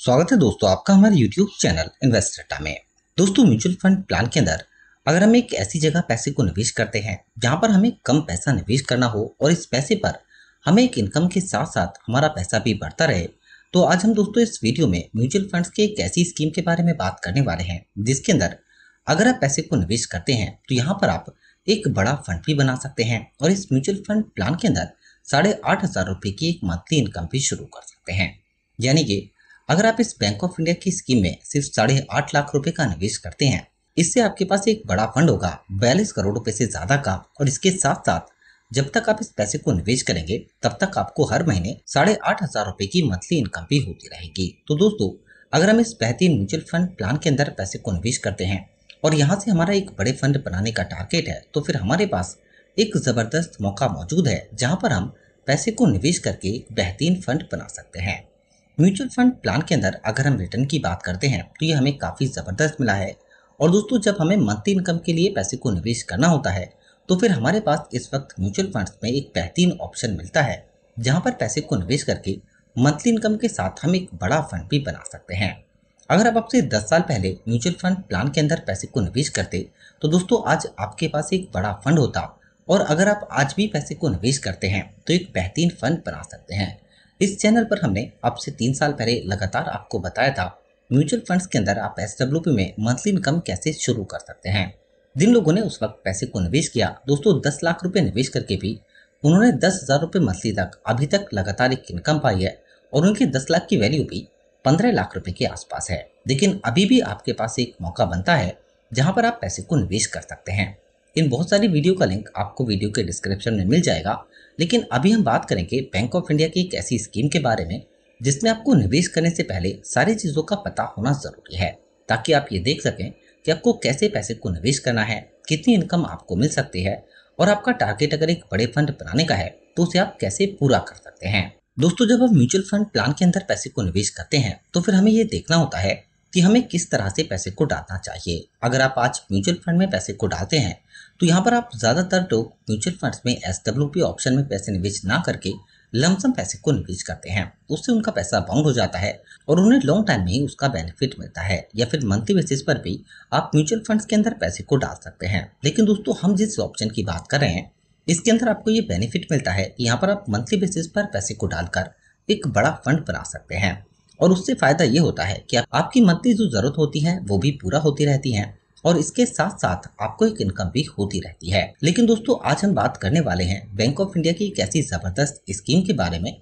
स्वागत है दोस्तों आपका हमारे यूट्यूब चैनल इन्वेस्टा में दोस्तों म्यूचुअल फंड प्लान के अंदर अगर हम एक ऐसी जगह पैसे को निवेश करते हैं जहाँ पर हमें कम पैसा निवेश करना हो और इस पैसे पर हमें एक इनकम के साथ साथ हमारा पैसा भी बढ़ता रहे तो आज हम दोस्तों इस वीडियो में म्यूचुअल फंड के एक ऐसी स्कीम के बारे में बात करने वाले हैं जिसके अंदर अगर आप पैसे को निवेश करते हैं तो यहाँ पर आप एक बड़ा फंड भी बना सकते हैं और इस म्यूचुअल फंड प्लान के अंदर साढ़े आठ हज़ार रुपये की एक मंथली इनकम भी शुरू कर सकते हैं यानी कि अगर आप इस बैंक ऑफ इंडिया की स्कीम में सिर्फ साढ़े आठ लाख रुपए का निवेश करते हैं इससे आपके पास एक बड़ा फंड होगा बयालीस करोड़ रुपए से ज्यादा का और इसके साथ साथ जब तक आप इस पैसे को निवेश करेंगे तब तक आपको हर महीने साढ़े आठ हजार रुपए की मंथली इनकम भी होती रहेगी तो दोस्तों अगर हम इस बेहतरीन म्यूचुअल फंड प्लान के अंदर पैसे को निवेश करते हैं और यहाँ से हमारा एक बड़े फंड बनाने का टारगेट है तो फिर हमारे पास एक ज़बरदस्त मौका मौजूद है जहाँ पर हम पैसे को निवेश करके एक बेहतरीन फंड बना सकते हैं म्यूचुअल फंड प्लान के अंदर अगर हम रिटर्न की बात करते हैं तो ये हमें काफ़ी ज़बरदस्त मिला है और दोस्तों जब हमें मंथली इनकम के लिए पैसे को निवेश करना होता है तो फिर हमारे पास इस वक्त म्यूचुअल फंड्स में एक बेहतरीन ऑप्शन मिलता है जहाँ पर पैसे को निवेश करके मंथली इनकम के साथ हम एक बड़ा फंड भी बना सकते हैं अगर आप आपसे 10 साल पहले म्यूचुअल फंड प्लान के अंदर पैसे को निवेश करते तो दोस्तों आज आपके पास एक बड़ा फंड होता और अगर आप आज भी पैसे को निवेश करते हैं तो एक बेहतरीन फंड बना सकते हैं इस चैनल पर हमने अब से तीन साल पहले लगातार आपको बताया था म्यूचुअल फंड्स के अंदर आप एस में मंथली इनकम कैसे शुरू कर सकते हैं जिन लोगों ने उस वक्त पैसे को निवेश किया दोस्तों दस लाख रुपये निवेश करके भी उन्होंने दस हज़ार रुपये मंथली तक अभी तक लगातार एक इनकम पाई है और उनकी दस लाख की वैल्यू भी पंद्रह लाख रुपये के आसपास है लेकिन अभी भी आपके पास एक मौका बनता है जहाँ पर आप पैसे को निवेश कर सकते हैं इन बहुत सारी वीडियो का लिंक आपको वीडियो के डिस्क्रिप्शन में मिल जाएगा लेकिन अभी हम बात करेंगे बैंक ऑफ इंडिया की एक ऐसी स्कीम के बारे में जिसमें आपको निवेश करने से पहले सारी चीज़ों का पता होना ज़रूरी है ताकि आप ये देख सकें कि आपको कैसे पैसे को निवेश करना है कितनी इनकम आपको मिल सकती है और आपका टारगेट अगर एक बड़े फंड बनाने का है तो उसे आप कैसे पूरा कर सकते हैं दोस्तों जब हम म्यूचुअल फंड प्लान के अंदर पैसे को निवेश करते हैं तो फिर हमें ये देखना होता है कि हमें किस तरह से पैसे को डालना चाहिए अगर आप आज म्यूचुअल फंड में पैसे को डालते हैं तो यहाँ पर आप ज़्यादातर लोग म्यूचुअल फंड्स में एस ऑप्शन में पैसे निवेश ना करके लमसम पैसे को निवेश करते हैं उससे उनका पैसा बाउंड हो जाता है और उन्हें लॉन्ग टाइम में ही उसका बेनिफिट मिलता है या फिर मंथली बेसिस पर भी आप म्यूचुअल फंड्स के अंदर पैसे को डाल सकते हैं लेकिन दोस्तों हम जिस ऑप्शन की बात कर रहे हैं इसके अंदर आपको ये बेनिफिट मिलता है कि यहाँ पर आप मंथली बेसिस पर पैसे को डालकर एक बड़ा फंड बना सकते हैं और उससे फ़ायदा ये होता है कि आपकी मंथली जो ज़रूरत होती है वो भी पूरा होती रहती है और इसके साथ साथ आपको एक इनकम भी होती रहती है लेकिन दोस्तों आज हम बात करने वाले हैं बैंक ऑफ इंडिया की एक ऐसी जबरदस्त स्कीम के बारे में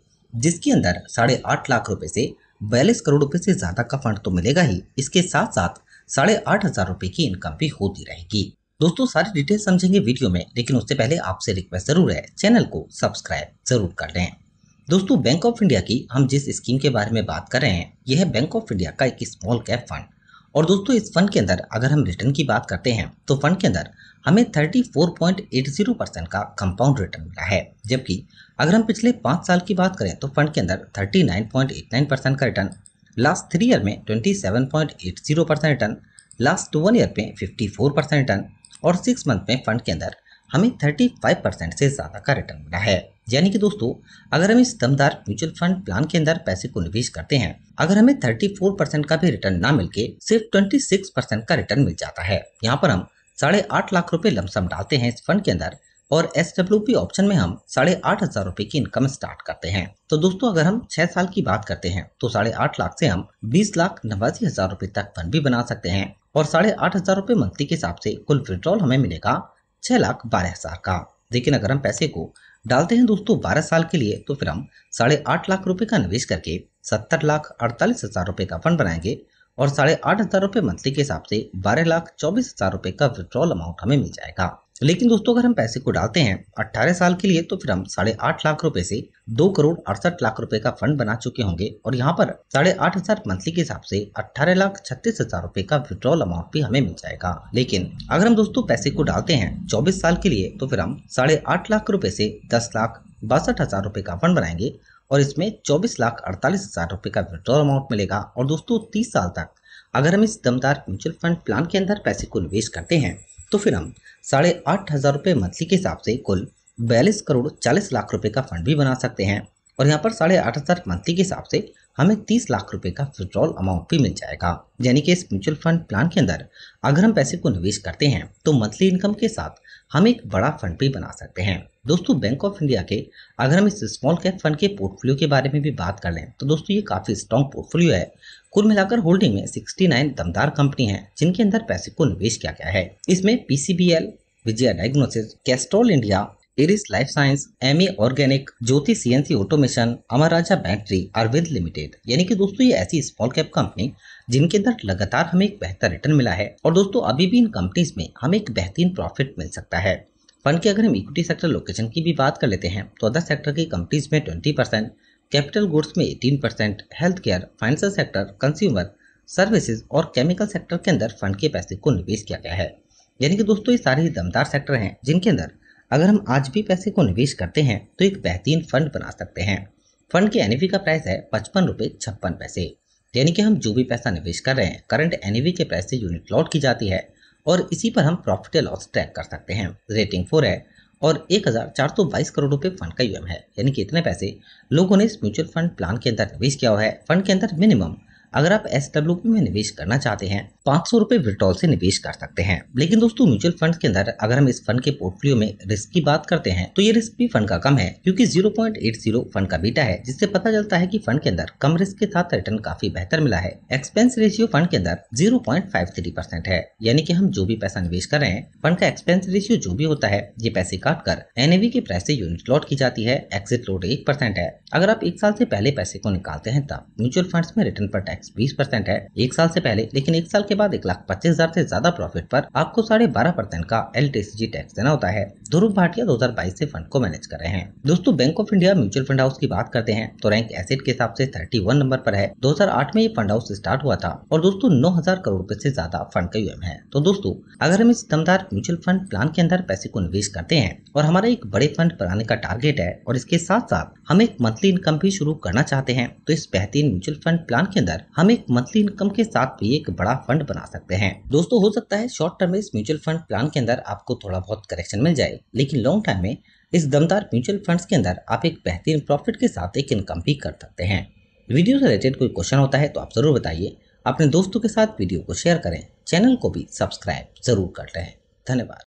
जिसके अंदर साढ़े आठ लाख रुपए से बयालीस करोड़ रुपए से ज्यादा का फंड तो मिलेगा ही इसके साथ साथ साढ़े आठ हजार रूपए की इनकम भी होती रहेगी दोस्तों सारी डिटेल समझेंगे वीडियो में लेकिन उससे पहले आपसे रिक्वेस्ट जरूर है चैनल को सब्सक्राइब जरूर कर लें दोस्तों बैंक ऑफ इंडिया की हम जिस स्कीम के बारे में बात कर रहे हैं यह बैंक ऑफ इंडिया का एक स्मॉल कैप फंड और दोस्तों इस फंड के अंदर अगर हम रिटर्न की बात करते हैं तो फंड के अंदर हमें 34.80 परसेंट का कंपाउंड रिटर्न मिला है जबकि अगर हम पिछले पाँच साल की बात करें तो फंड के अंदर 39.89 परसेंट का रिटर्न लास्ट थ्री ईयर में 27.80 percent return last one year में 54 परसेंट रिटर्न और सिक्स मंथ में फंड के अंदर हमें 35 परसेंट से ज़्यादा का रिटर्न मिला है यानी कि दोस्तों अगर हम इस दमदार म्यूचुअल फंड प्लान के अंदर पैसे को निवेश करते हैं अगर हमें 34 परसेंट का भी रिटर्न ना मिलके सिर्फ 26 परसेंट का रिटर्न मिल जाता है यहाँ पर हम साढ़े आठ लाख रुपए लमसम डालते हैं इस फंड के अंदर और एस ऑप्शन में हम साढ़े आठ हजार रूपए की इनकम स्टार्ट करते हैं तो दोस्तों अगर हम छह साल की बात करते हैं तो साढ़े आठ लाख से हम बीस लाख नवासी हजार रूपए तक फंड भी बना सकते हैं और साढ़े आठ हजार रूपए मंथली के हिसाब से कुल विड्रॉल हमें मिलेगा छह लाख बारह हज़ार का लेकिन अगर हम पैसे को डालते हैं दोस्तों बारह साल के लिए तो फिर हम साढ़े आठ लाख रुपए का निवेश करके सत्तर लाख अड़तालीस हज़ार रुपए का फंड बनाएंगे और साढ़े आठ हज़ार रुपए मंथली के हिसाब से बारह लाख चौबीस हज़ार रुपए का विड्रॉल अमाउंट हमें मिल जाएगा लेकिन दोस्तों अगर हम पैसे को डालते हैं 18 साल के लिए तो फिर हम साढ़े आठ लाख रुपए से दो करोड़ अड़सठ लाख रुपए का फंड बना चुके होंगे और यहाँ पर साढ़े आठ हजार मंथली के हिसाब से अठारह लाख छत्तीस हजार रूपए का विड्रॉल अमाउंट भी हमें मिल जाएगा लेकिन अगर हम दोस्तों पैसे को डालते हैं चौबीस साल के लिए तो फिर हम साढ़े आठ लाख रूपए से दस लाख बासठ हजार रूपए का फंड बनाएंगे और इसमें चौबीस लाख अड़तालीस हजार रूपए का विड्रॉल अमाउंट मिलेगा और दोस्तों तीस साल तक अगर हम इस दमदार म्यूचुअल फंड प्लान के अंदर पैसे को निवेश करते हैं तो फिर हम साढ़े आठ हज़ार रुपये मंथली के हिसाब से कुल बयालीस करोड़ चालीस लाख रुपये का फंड भी बना सकते हैं और यहाँ पर साढ़े आठ हज़ार मंथली के हिसाब से हमें तीस लाख रुपए का विड्रॉल अमाउंट भी मिल जाएगा यानी कि इस म्यूचुअल फंड प्लान के अंदर अगर हम पैसे को निवेश करते हैं तो मंथली इनकम के साथ हम एक बड़ा फंड भी बना सकते हैं दोस्तों बैंक ऑफ इंडिया के अगर हम इस स्मॉल कैप फंड के पोर्टफोलियो के बारे में भी बात कर लें तो दोस्तों ये काफ़ी स्ट्रॉन्ग पोर्टफोलियो है कुल मिलाकर होल्डिंग में 69 दमदार कंपनी है जिनके अंदर पैसे को निवेश किया गया है इसमें PCBL Vijaya diagnosis Castrol India Iris Life Science, MA organic Jyoti CNC automation Amar Raja battery Arvind limited यानी कि दोस्तों ये ऐसी स्मॉल कैप कंपनी जिनके अंदर लगातार हमें एक बेहतर रिटर्न मिला है और दोस्तों अभी भी इन कंपनीज में हमें एक बेहतरीन प्रॉफिट मिल सकता है फंड की अगर हम इक्विटी सेक्टर लोकेशन की भी बात कर लेते हैं तो अदर सेक्टर की कंपनीज में ट्वेंटी परसेंट कैपिटल गुड्स में eighteen percent health care financial sector consumer services और केमिकल सेक्टर के अंदर फंड के पैसे को निवेश किया गया है यानी कि दोस्तों ये सारे ही दमदार सेक्टर हैं जिनके अंदर अगर हम आज भी पैसे को निवेश करते हैं तो एक बेहतरीन फंड बना सकते हैं फंड के एन का प्राइस है पचपन रुपये छप्पन पैसे यानी कि हम जो भी पैसा निवेश कर रहे हैं करंट एन के प्राइस से यूनिट लॉट की जाती है और इसी पर हम प्रॉफिट या लॉस ट्रैक कर सकते हैं रेटिंग फोर है और एक हज़ार चार सौ बाईस करोड़ रुपए फंड का यूएम है यानी कि इतने पैसे लोगों ने इस म्यूचुअल फंड प्लान के अंदर निवेश किया हुआ है फंड के अंदर मिनिमम अगर आप एस में निवेश करना चाहते हैं तो पाँच सौ रूपए विड्रॉल से निवेश कर सकते हैं लेकिन दोस्तों म्यूचुअल फंड के अंदर अगर हम इस फंड के पोर्टफोलियो में रिस्क की बात करते हैं तो ये रिस्क भी फंड का कम है क्योंकि 0.80 फंड का बीटा है जिससे पता चलता है कि फंड के अंदर कम रिस्क के साथ रिटर्न काफी बेहतर मिला है एक्सपेंस रेशियो फंड के अंदर जीरो परसेंट है यानी कि हम जो भी पैसा निवेश कर रहे हैं फंड का एक्सपेंस रेशियो जो भी होता है ये पैसे काट कर एनएवी के प्राइस ऐसी यूनिट लॉट की जाती है एक्सिट रोड एक परसेंट है अगर आप एक साल से पहले पैसे को निकालते हैं तब म्यूचुअल फंड में रिटर्न पर टैक्स बीस परसेंट है एक साल से पहले लेकिन एक साल के बाद एक लाख पच्चीस हजार ऐसी ज्यादा प्रॉफिट पर आपको साढ़े बारह परसेंट का एल टैक्स देना होता है ध्रुव भाटिया दो हजार बाईस ऐसी फंड को मैनेज कर रहे हैं दोस्तों Bank of India mutual fund house की बात करते हैं तो रैंक एसेट के हिसाब से वन नंबर पर है आठ में ये फंड हाउस स्टार्ट हुआ था और दोस्तों हजार करोड़ रूपए ऐसी ज्यादा फंड का यूएम है तो दोस्तों अगर हम इस दमदार म्यूचुअल फंड प्लान के अंदर पैसे को निवेश करते हैं और हमारा एक बड़े फंड बनाने का टारगेट है और इसके साथ साथ हम एक मंथली इनकम भी शुरू करना चाहते हैं तो इस बेहतरीन म्यूचुअल फंड प्लान के अंदर हम एक मंथली इनकम के साथ भी एक बड़ा फंड बना सकते हैं दोस्तों हो सकता है शॉर्ट टर्म में इस म्यूचुअल फंड प्लान के अंदर आपको थोड़ा बहुत करेक्शन मिल जाए लेकिन लॉन्ग टर्म में इस दमदार म्यूचुअल फंड्स के अंदर आप एक बेहतरीन प्रॉफिट के साथ एक इनकम भी कर सकते हैं वीडियो से रिलेटेड कोई क्वेश्चन होता है तो आप ज़रूर बताइए अपने दोस्तों के साथ वीडियो को शेयर करें चैनल को भी सब्सक्राइब जरूर कर रहे हैं धन्यवाद